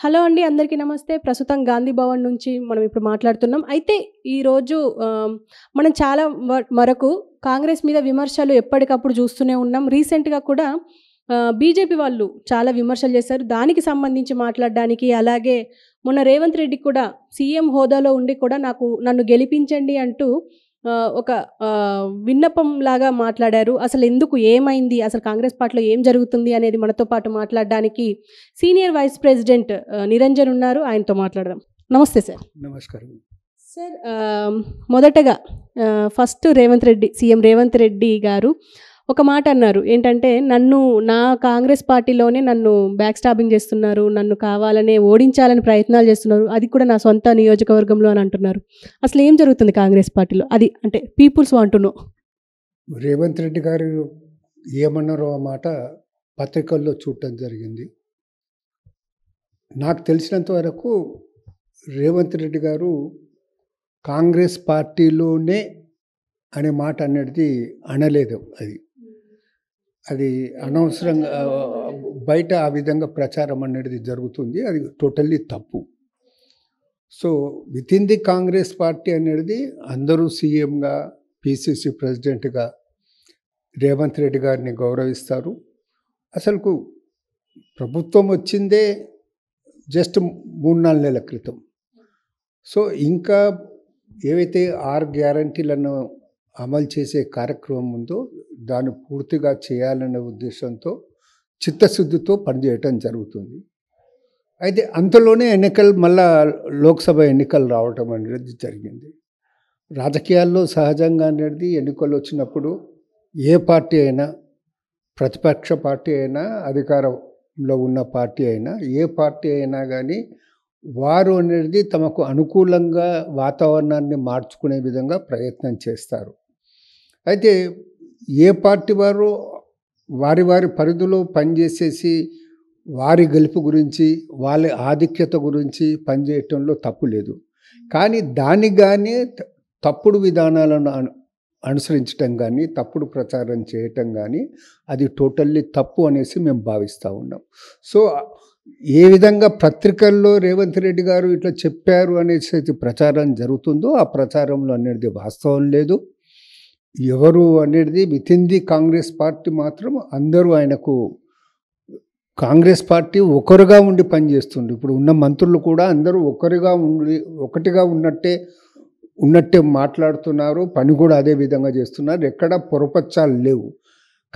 hello అండి అందరికీ నమస్తే ప్రస్తుతం గాంధీ భవన్ నుంచి మనం ఇప్పుడు మాట్లాడుతున్నాం అయితే ఈరోజు మనం చాలా వరకు కాంగ్రెస్ మీద విమర్శలు ఎప్పటికప్పుడు చూస్తూనే ఉన్నాం రీసెంట్గా కూడా బీజేపీ వాళ్ళు చాలా విమర్శలు చేశారు దానికి సంబంధించి మాట్లాడడానికి అలాగే మొన్న రేవంత్ రెడ్డి కూడా సీఎం హోదాలో ఉండి కూడా నాకు నన్ను గెలిపించండి అంటూ ఒక విన్నపం లాగా మాట్లాడారు అసలు ఎందుకు ఏమైంది అసలు కాంగ్రెస్ పార్టీలో ఏం జరుగుతుంది అనేది మనతో పాటు మాట్లాడడానికి సీనియర్ వైస్ ప్రెసిడెంట్ నిరంజన్ ఉన్నారు ఆయనతో మాట్లాడదాం నమస్తే సార్ నమస్కారం సార్ మొదటగా ఫస్ట్ రేవంత్ రెడ్డి సీఎం రేవంత్ రెడ్డి గారు ఒక మాట అన్నారు ఏంటంటే నన్ను నా కాంగ్రెస్ పార్టీలోనే నన్ను బ్యాక్ స్టాబింగ్ చేస్తున్నారు నన్ను కావాలనే ఓడించాలని ప్రయత్నాలు చేస్తున్నారు అది కూడా నా సొంత నియోజకవర్గంలో అని అంటున్నారు అసలు ఏం జరుగుతుంది కాంగ్రెస్ పార్టీలో అది అంటే పీపుల్స్ అంటున్నాం రేవంత్ రెడ్డి గారు ఏమన్నారో ఆ మాట పత్రికల్లో చూడటం జరిగింది నాకు తెలిసినంత వరకు రేవంత్ రెడ్డి గారు కాంగ్రెస్ పార్టీలోనే అనే మాట అనేది అనలేదు అది అది అనవసరంగా బయట ఆ విధంగా ప్రచారం అనేది జరుగుతుంది అది టోటల్లీ తప్పు so within the Congress party అనేది అందరూ సీఎంగా పిసిసి ప్రెసిడెంట్గా రేవంత్ రెడ్డి గారిని గౌరవిస్తారు అసలుకు ప్రభుత్వం వచ్చిందే జస్ట్ మూడు నాలుగు నెలల క్రితం సో ఇంకా ఏవైతే ఆర్ గ్యారంటీలను అమలు చేసే కార్యక్రమం ఉందో దాన్ని పూర్తిగా చేయాలనే ఉద్దేశంతో చిత్తశుద్ధితో పనిచేయటం జరుగుతుంది అయితే అంతలోనే ఎన్నికలు మళ్ళా లోక్సభ ఎన్నికలు రావటం అనేది జరిగింది రాజకీయాల్లో సహజంగా అనేది ఎన్నికలు వచ్చినప్పుడు ఏ పార్టీ అయినా ప్రతిపక్ష పార్టీ అయినా అధికారంలో ఉన్న పార్టీ అయినా ఏ పార్టీ అయినా కానీ వారు అనేది తమకు అనుకూలంగా వాతావరణాన్ని మార్చుకునే విధంగా ప్రయత్నం చేస్తారు అయితే ఏ పార్టీ వారు వారి వారి పరిధిలో పనిచేసేసి వారి గెలుపు గురించి వాళ్ళ ఆధిక్యత గురించి పనిచేయటంలో తప్పు లేదు కానీ కానీ తప్పుడు విధానాలను అనుసరించటం కానీ తప్పుడు ప్రచారం చేయటం కానీ అది టోటల్లీ తప్పు అనేసి మేము భావిస్తూ ఉన్నాం సో ఏ విధంగా పత్రికల్లో రేవంత్ రెడ్డి గారు ఇట్లా చెప్పారు అనేసి ప్రచారం జరుగుతుందో ఆ ప్రచారంలో అనేది వాస్తవం లేదు ఎవరు అనేది within the Congress party మాత్రం అందరూ ఆయనకు కాంగ్రెస్ పార్టీ ఒకరుగా ఉండి పనిచేస్తుంది ఇప్పుడు ఉన్న మంత్రులు కూడా అందరూ ఒకరుగా ఉండి ఒకటిగా ఉన్నట్టే ఉన్నట్టే మాట్లాడుతున్నారు పని కూడా అదే విధంగా చేస్తున్నారు ఎక్కడ పొరపచ్చాలు లేవు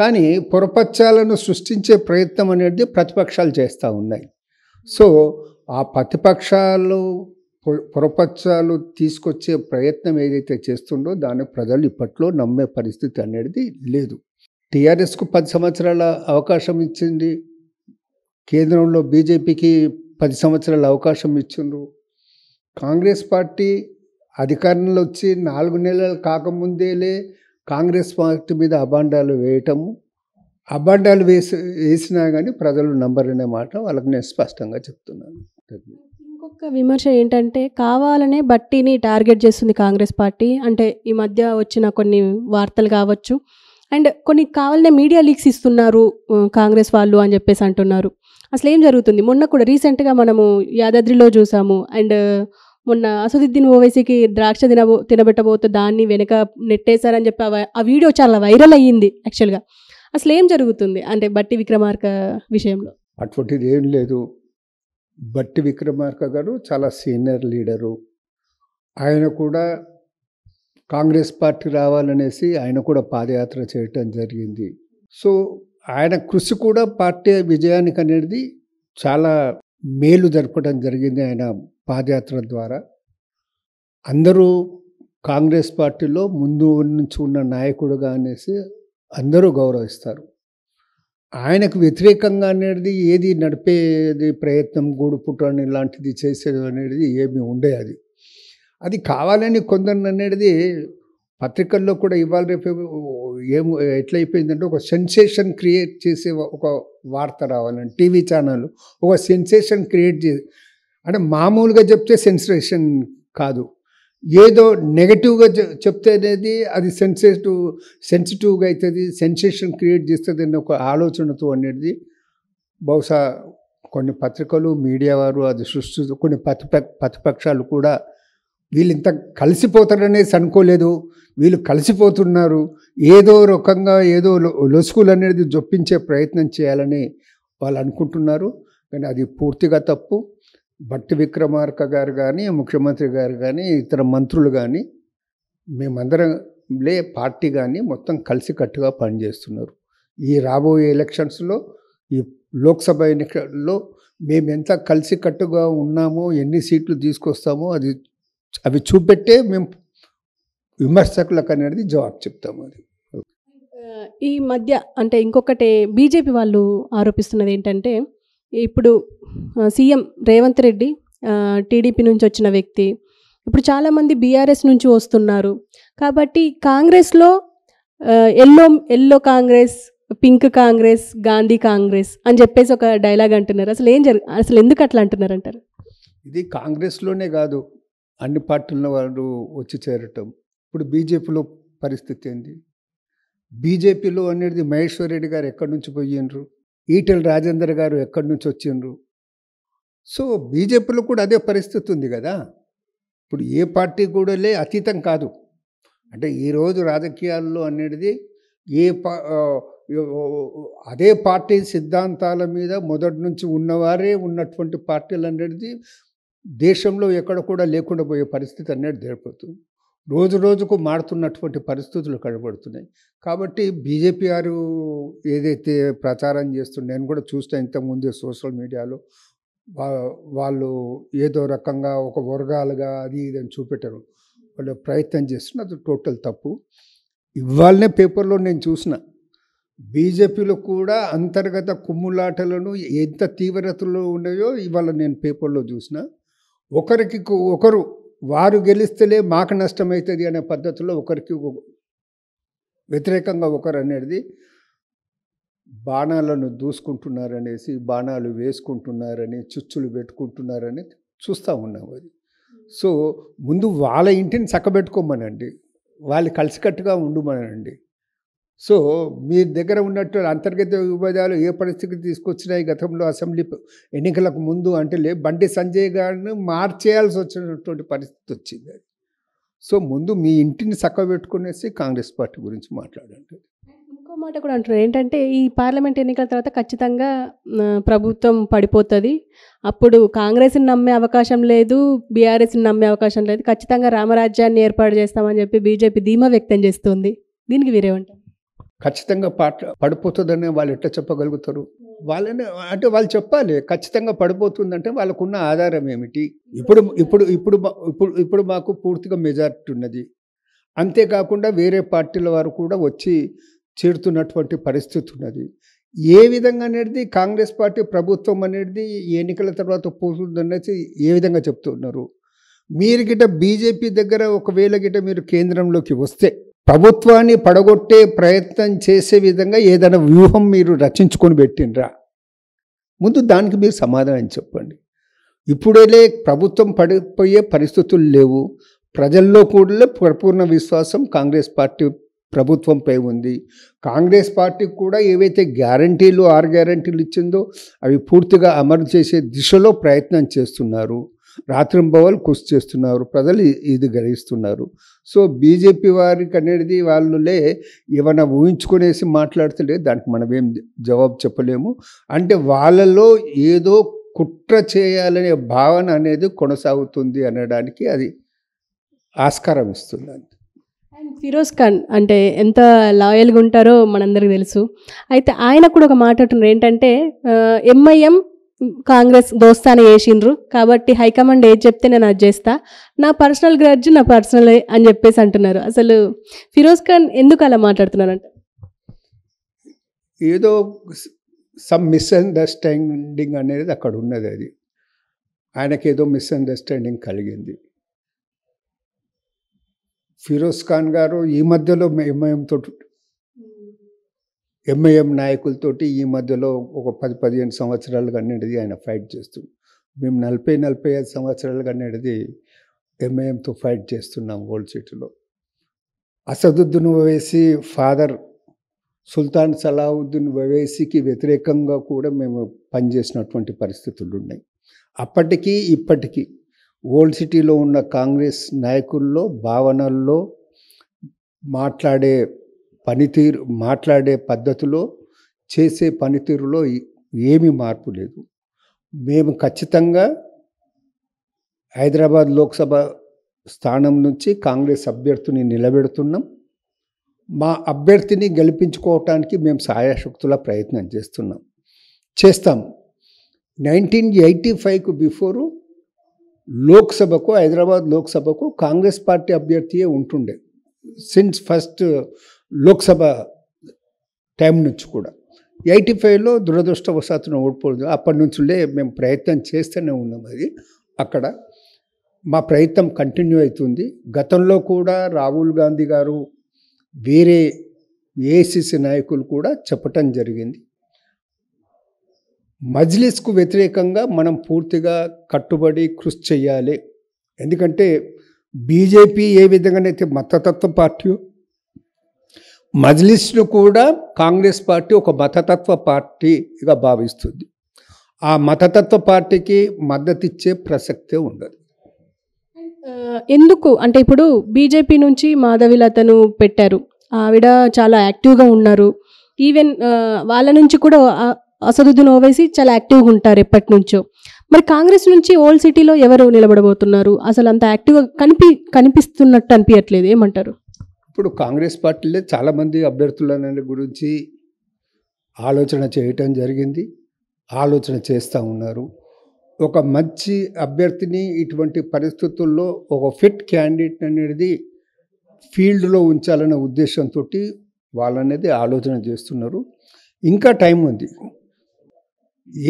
కానీ పొరపచ్చాలను సృష్టించే ప్రయత్నం అనేది ప్రతిపక్షాలు చేస్తూ ఉన్నాయి సో ఆ ప్రతిపక్షాలు పొరపచ్చాలు తీసుకొచ్చే ప్రయత్నం ఏదైతే చేస్తుండో దాన్ని ప్రజలు ఇప్పట్లో నమ్మే పరిస్థితి అనేది లేదు టీఆర్ఎస్కు పది సంవత్సరాల అవకాశం ఇచ్చింది కేంద్రంలో బీజేపీకి పది సంవత్సరాల అవకాశం ఇచ్చిండ్రు కాంగ్రెస్ పార్టీ అధికారంలో వచ్చి నాలుగు నెలలు కాకముందేలే కాంగ్రెస్ పార్టీ మీద అభాండాలు వేయటము అబాండాలు వేసి వేసినా కానీ ప్రజలు నంబర్ అనే మాట వాళ్ళకి నేను స్పష్టంగా చెప్తున్నాను ఇంకొక విమర్శ ఏంటంటే కావాలనే బట్టిని టార్గెట్ చేస్తుంది కాంగ్రెస్ పార్టీ అంటే ఈ మధ్య వచ్చిన కొన్ని వార్తలు కావచ్చు అండ్ కొన్ని కావాలనే మీడియా లీక్స్ ఇస్తున్నారు కాంగ్రెస్ వాళ్ళు అని చెప్పేసి అంటున్నారు అసలు ఏం జరుగుతుంది మొన్న కూడా రీసెంట్గా మనము యాదాద్రిలో చూసాము అండ్ మొన్న అసదుద్దీన్ ఓవైసీకి ద్రాక్ష తినబో తినబెట్టబోతే దాన్ని వెనక నెట్టేశారని చెప్పి ఆ వీడియో చాలా వైరల్ అయ్యింది యాక్చువల్గా అసలు ఏం జరుగుతుంది అంటే బట్టి విక్రమార్క విషయంలో అటువంటిది ఏం లేదు బట్టి విక్రమార్క గారు చాలా సీనియర్ లీడరు ఆయన కూడా కాంగ్రెస్ పార్టీ రావాలనేసి ఆయన కూడా పాదయాత్ర చేయటం జరిగింది సో ఆయన కృషి కూడా పార్టీ విజయానికి అనేది చాలా మేలు జరపడం జరిగింది ఆయన పాదయాత్ర ద్వారా అందరూ కాంగ్రెస్ పార్టీలో ముందు నుంచి ఉన్న నాయకుడుగా అనేసి అందరూ గౌరవిస్తారు ఆయనకు వ్యతిరేకంగా అనేది ఏది నడిపేది ప్రయత్నం గూడుపుటాన్ని ఇలాంటిది చేసేది అనేది ఏమి ఉండే అది అది కావాలని కొందరు అనేది పత్రికల్లో కూడా ఇవాళ రేపు ఏం ఎట్లయిపోయిందంటే ఒక సెన్సేషన్ క్రియేట్ చేసే ఒక వార్త రావాలని టీవీ ఛానల్ ఒక సెన్సేషన్ క్రియేట్ చే అంటే మామూలుగా చెప్తే సెన్సేషన్ కాదు ఏదో నెగటివ్గా చెప్తే అనేది అది సెన్సిటివ్ సెన్సిటివ్గా అవుతుంది సెన్సేషన్ క్రియేట్ చేస్తుంది అనే ఒక ఆలోచనతో అనేది బహుశా కొన్ని పత్రికలు మీడియా వారు అది సృష్టి కొన్ని ప్రతిపక్షాలు కూడా వీళ్ళు ఇంత కలిసిపోతారనేసి అనుకోలేదు వీళ్ళు కలిసిపోతున్నారు ఏదో రకంగా ఏదో లొసుకులు అనేది జొప్పించే ప్రయత్నం చేయాలని వాళ్ళు అనుకుంటున్నారు కానీ అది పూర్తిగా తప్పు భట్టి విక్రమార్క గారు కానీ ముఖ్యమంత్రి గారు కానీ ఇతర మంత్రులు కానీ మేమందరంలే పార్టీ కానీ మొత్తం కలిసికట్టుగా పనిచేస్తున్నారు ఈ రాబోయే ఎలక్షన్స్లో ఈ లోక్సభ ఎన్నికల్లో మేము ఎంత కలిసికట్టుగా ఉన్నామో ఎన్ని సీట్లు తీసుకొస్తామో అది అవి చూపెట్టే మేము విమర్శకులకు అనేది జవాబు చెప్తాము అది ఈ మధ్య అంటే ఇంకొకటి బీజేపీ వాళ్ళు ఆరోపిస్తున్నది ఏంటంటే ఇప్పుడు సీఎం రేవంత్ రెడ్డి టీడీపీ నుంచి వచ్చిన వ్యక్తి ఇప్పుడు చాలామంది బీఆర్ఎస్ నుంచి వస్తున్నారు కాబట్టి కాంగ్రెస్లో yellow yellow Congress pink Congress Gandhi Congress అని చెప్పేసి ఒక డైలాగ్ అంటున్నారు అసలు ఏం జరుగు అసలు ఎందుకు అట్లా అంటున్నారు అంటారు ఇది కాంగ్రెస్లోనే కాదు అన్ని పార్టీల వాళ్ళు వచ్చి చేరటం ఇప్పుడు బీజేపీలో పరిస్థితి ఏంది బీజేపీలో అనేది మహేశ్వర్ రెడ్డి గారు ఎక్కడి నుంచి పోయినరు ఈటెల రాజేందర్ గారు ఎక్కడి నుంచి వచ్చిండ్రు సో బీజేపీలో కూడా అదే పరిస్థితి ఉంది కదా ఇప్పుడు ఏ పార్టీ కూడా లే అతీతం కాదు అంటే ఈరోజు రాజకీయాల్లో అనేది ఏ పా అదే పార్టీ సిద్ధాంతాల మీద మొదటి నుంచి ఉన్నవారే ఉన్నటువంటి పార్టీలు అనేది దేశంలో ఎక్కడ కూడా లేకుండా పోయే పరిస్థితి అనేది ఏర్పడుతుంది రోజు రోజుకు మారుతున్నటువంటి పరిస్థితులు కనబడుతున్నాయి కాబట్టి బీజేపీ గారు ఏదైతే ప్రచారం చేస్తుండే నేను కూడా చూస్తే ఇంతకుముందే సోషల్ మీడియాలో వాళ్ళు ఏదో రకంగా ఒక వర్గాలుగా అది ఇది అని చూపెట్టారు వాళ్ళు ప్రయత్నం చేస్తున్న అది టోటల్ తప్పు ఇవాళనే పేపర్లో నేను చూసిన బీజేపీలో కూడా అంతర్గత కుమ్ములాటలను ఎంత తీవ్రతలో ఉన్నాయో ఇవాళ నేను పేపర్లో చూసిన ఒకరికి ఒకరు వారు గెలిస్తేనే మాకు నష్టమవుతుంది అనే పద్ధతిలో ఒకరికి వ్యతిరేకంగా ఒకరు అనేది బాణాలను దూసుకుంటున్నారనేసి బాణాలు వేసుకుంటున్నారని చుచ్చులు పెట్టుకుంటున్నారని చూస్తూ ఉన్నాం అది సో ముందు వాళ్ళ ఇంటిని చక్కబెట్టుకోమనండి వాళ్ళు కలిసికట్టుగా ఉండుమనండి సో మీ దగ్గర ఉన్నట్టు అంతర్గత విభేదాలు ఏ పరిస్థితికి తీసుకొచ్చినాయి గతంలో అసెంబ్లీ ఎన్నికలకు ముందు అంటే లే బండి సంజయ్ గారిని మార్చేయాల్సి వచ్చినటువంటి పరిస్థితి వచ్చింది అది సో ముందు మీ ఇంటిని చక్కబెట్టుకునేసి కాంగ్రెస్ పార్టీ గురించి మాట్లాడండి ఇంకో మాట కూడా అంటారు ఏంటంటే ఈ పార్లమెంట్ ఎన్నికల తర్వాత ఖచ్చితంగా ప్రభుత్వం పడిపోతుంది అప్పుడు కాంగ్రెస్ని నమ్మే అవకాశం లేదు బీఆర్ఎస్ని నమ్మే అవకాశం లేదు ఖచ్చితంగా రామరాజ్యాన్ని ఏర్పాటు చేస్తామని చెప్పి బీజేపీ ధీమా వ్యక్తం చేస్తుంది దీనికి వీరేమంటారు ఖచ్చితంగా పాట పడిపోతుందని వాళ్ళు ఎట్లా చెప్పగలుగుతారు వాళ్ళని అంటే వాళ్ళు చెప్పాలి ఖచ్చితంగా పడిపోతుందంటే వాళ్ళకున్న ఆధారం ఏమిటి ఇప్పుడు ఇప్పుడు ఇప్పుడు ఇప్పుడు ఇప్పుడు మాకు పూర్తిగా మెజారిటీ ఉన్నది అంతేకాకుండా వేరే పార్టీల వారు కూడా వచ్చి చేరుతున్నటువంటి పరిస్థితి ఉన్నది ఏ విధంగా అనేది కాంగ్రెస్ పార్టీ ప్రభుత్వం అనేది ఎన్నికల తర్వాత పోతుందనేసి ఏ విధంగా చెప్తున్నారు మీరు గిట బీజేపీ దగ్గర ఒకవేళ గిట మీరు కేంద్రంలోకి వస్తే ప్రభుత్వాన్ని పడగొట్టే ప్రయత్నం చేసే విధంగా ఏదైనా వ్యూహం మీరు రచించుకొని పెట్టినరా ముందు దానికి మీరు సమాధానం చెప్పండి ఇప్పుడే ప్రభుత్వం పడిపోయే పరిస్థితులు లేవు ప్రజల్లో కూడా పరిపూర్ణ విశ్వాసం కాంగ్రెస్ పార్టీ ప్రభుత్వంపై ఉంది కాంగ్రెస్ పార్టీకి కూడా ఏవైతే గ్యారంటీలు ఆరు గ్యారంటీలు ఇచ్చిందో అవి పూర్తిగా అమలు చేసే దిశలో ప్రయత్నం చేస్తున్నారు రాత్రింబవలు కృషి చేస్తున్నారు ప్రజలు ఇది గ్రహిస్తున్నారు సో బీజేపీ వారికి అనేది వాళ్ళులే ఏమైనా ఊహించుకునేసి మాట్లాడుతుంటే దానికి మనం ఏం జవాబు చెప్పలేము అంటే వాళ్ళలో ఏదో కుట్ర చేయాలనే భావన అనేది కొనసాగుతుంది అనడానికి అది ఆస్కారం ఇస్తుంది అంతే ఫిరోజ్ ఖాన్ అంటే ఎంత లాయల్గా ఉంటారో మనందరికీ తెలుసు అయితే ఆయన కూడా ఒక మాట్లాడుతున్నారు ఏంటంటే ఎంఐఎం కాంగ్రెస్ దోస్తానే వేసిండ్రు కాబట్టి హైకమాండ్ ఏది చెప్తే నేను అది చేస్తా నా పర్సనల్ గ్రడ్జ్ నా పర్సనల్ అని చెప్పేసి అంటున్నారు అసలు ఫిరోజ్ ఖాన్ ఎందుకు అలా మాట్లాడుతున్నారంట ఏదో సమ్ మిస్అండర్స్టాండింగ్ అనేది అక్కడ ఉన్నది అది ఆయనకి ఏదో మిస్అండర్స్టాండింగ్ కలిగింది ఫిరోజ్ ఖాన్ గారు ఈ మధ్యలో మేమేంతో ఎంఐఎం నాయకులతోటి ఈ మధ్యలో ఒక పది పదిహేను సంవత్సరాలుగా నిండిది ఆయన ఫైట్ చేస్తుంది మేము నలభై నలభై ఐదు సంవత్సరాలుగా నిండిది ఎంఐఎంతో ఫైట్ చేస్తున్నాం గోల్డ్ సిటీలో అసదుద్దీన్ వేసి ఫాదర్ సుల్తాన్ సలాహుద్దీన్ వవేసికి వ్యతిరేకంగా కూడా మేము పనిచేసినటువంటి పరిస్థితులు ఉన్నాయి అప్పటికీ ఇప్పటికీ ఓల్డ్ సిటీలో ఉన్న కాంగ్రెస్ నాయకుల్లో భావనల్లో మాట్లాడే పనితీరు మాట్లాడే పద్ధతిలో చేసే పనితీరులో ఏమీ మార్పు లేదు మేము ఖచ్చితంగా హైదరాబాద్ లోక్సభ స్థానం నుంచి కాంగ్రెస్ అభ్యర్థిని నిలబెడుతున్నాం మా అభ్యర్థిని గెలిపించుకోవటానికి మేము సాయాశక్తుల ప్రయత్నం చేస్తున్నాం చేస్తాం నైన్టీన్ ఎయిటీ ఫైవ్కు బిఫోరు లోక్సభకు హైదరాబాద్ లోక్సభకు కాంగ్రెస్ పార్టీ అభ్యర్థియే ఉంటుండే సిన్స్ ఫస్ట్ లోక్సభ టైం నుంచి కూడా ఎయిటీ ఫైవ్లో దురదృష్టవశాత్తున ఓడిపోదు అప్పటి నుంచులే మేము ప్రయత్నం చేస్తూనే ఉన్నాం అది అక్కడ మా ప్రయత్నం కంటిన్యూ అవుతుంది గతంలో కూడా రాహుల్ గాంధీ గారు వేరే ఏఐసిసి నాయకులు కూడా చెప్పటం జరిగింది మజ్లిస్కు వ్యతిరేకంగా మనం పూర్తిగా కట్టుబడి కృషి చేయాలి ఎందుకంటే బీజేపీ ఏ విధంగానైతే మతతత్వ పార్టీ మజ్లిస్ను కూడా కాంగ్రెస్ పార్టీ ఒక మతతత్వ పార్టీగా భావిస్తుంది ఆ మతతత్వ పార్టీకి మద్దతిచ్చే ప్రసక్తే ఉండదు ఎందుకు అంటే ఇప్పుడు బీజేపీ నుంచి అతను పెట్టారు ఆవిడ చాలా యాక్టివ్గా ఉన్నారు ఈవెన్ వాళ్ళ నుంచి కూడా అసదుద్దును ఓవేసి చాలా యాక్టివ్గా ఉంటారు ఎప్పటి నుంచో మరి కాంగ్రెస్ నుంచి ఓల్డ్ సిటీలో ఎవరు నిలబడబోతున్నారు అసలు అంత యాక్టివ్గా కనిపి కనిపిస్తున్నట్టు అనిపించట్లేదు ఏమంటారు ఇప్పుడు కాంగ్రెస్ పార్టీలో చాలామంది అభ్యర్థుల గురించి ఆలోచన చేయటం జరిగింది ఆలోచన చేస్తూ ఉన్నారు ఒక మంచి అభ్యర్థిని ఇటువంటి పరిస్థితుల్లో ఒక ఫిట్ క్యాండిడేట్ అనేది ఫీల్డ్లో ఉంచాలనే ఉద్దేశంతో వాళ్ళనేది ఆలోచన చేస్తున్నారు ఇంకా టైం ఉంది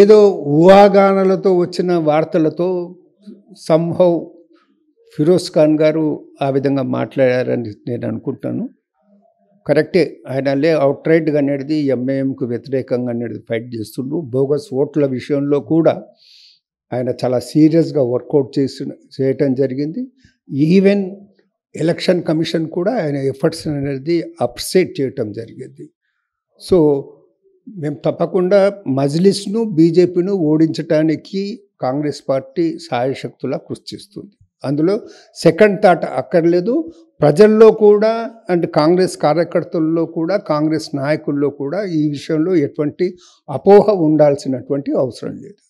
ఏదో ఊహాగానాలతో వచ్చిన వార్తలతో సంహౌ ఫిరోజ్ ఖాన్ గారు ఆ విధంగా మాట్లాడారని నేను అనుకుంటాను కరెక్టే ఆయన లే అవుట్ రైట్గా అనేది ఎంఐఎంకు వ్యతిరేకంగా అనేది ఫైట్ చేస్తుండ్రు బోగస్ ఓట్ల విషయంలో కూడా ఆయన చాలా సీరియస్గా వర్కౌట్ చేసి చేయటం జరిగింది ఈవెన్ ఎలక్షన్ కమిషన్ కూడా ఆయన ఎఫర్ట్స్ అనేది అప్సెట్ చేయటం జరిగింది సో మేము తప్పకుండా మజ్లిస్ను బీజేపీను ఓడించడానికి కాంగ్రెస్ పార్టీ సహాయశక్తులా కృషి చేస్తుంది అందులో సెకండ్ థాట్ అక్కర్లేదు ప్రజల్లో కూడా అండ్ కాంగ్రెస్ కార్యకర్తల్లో కూడా కాంగ్రెస్ నాయకుల్లో కూడా ఈ విషయంలో ఎటువంటి అపోహ ఉండాల్సినటువంటి అవసరం లేదు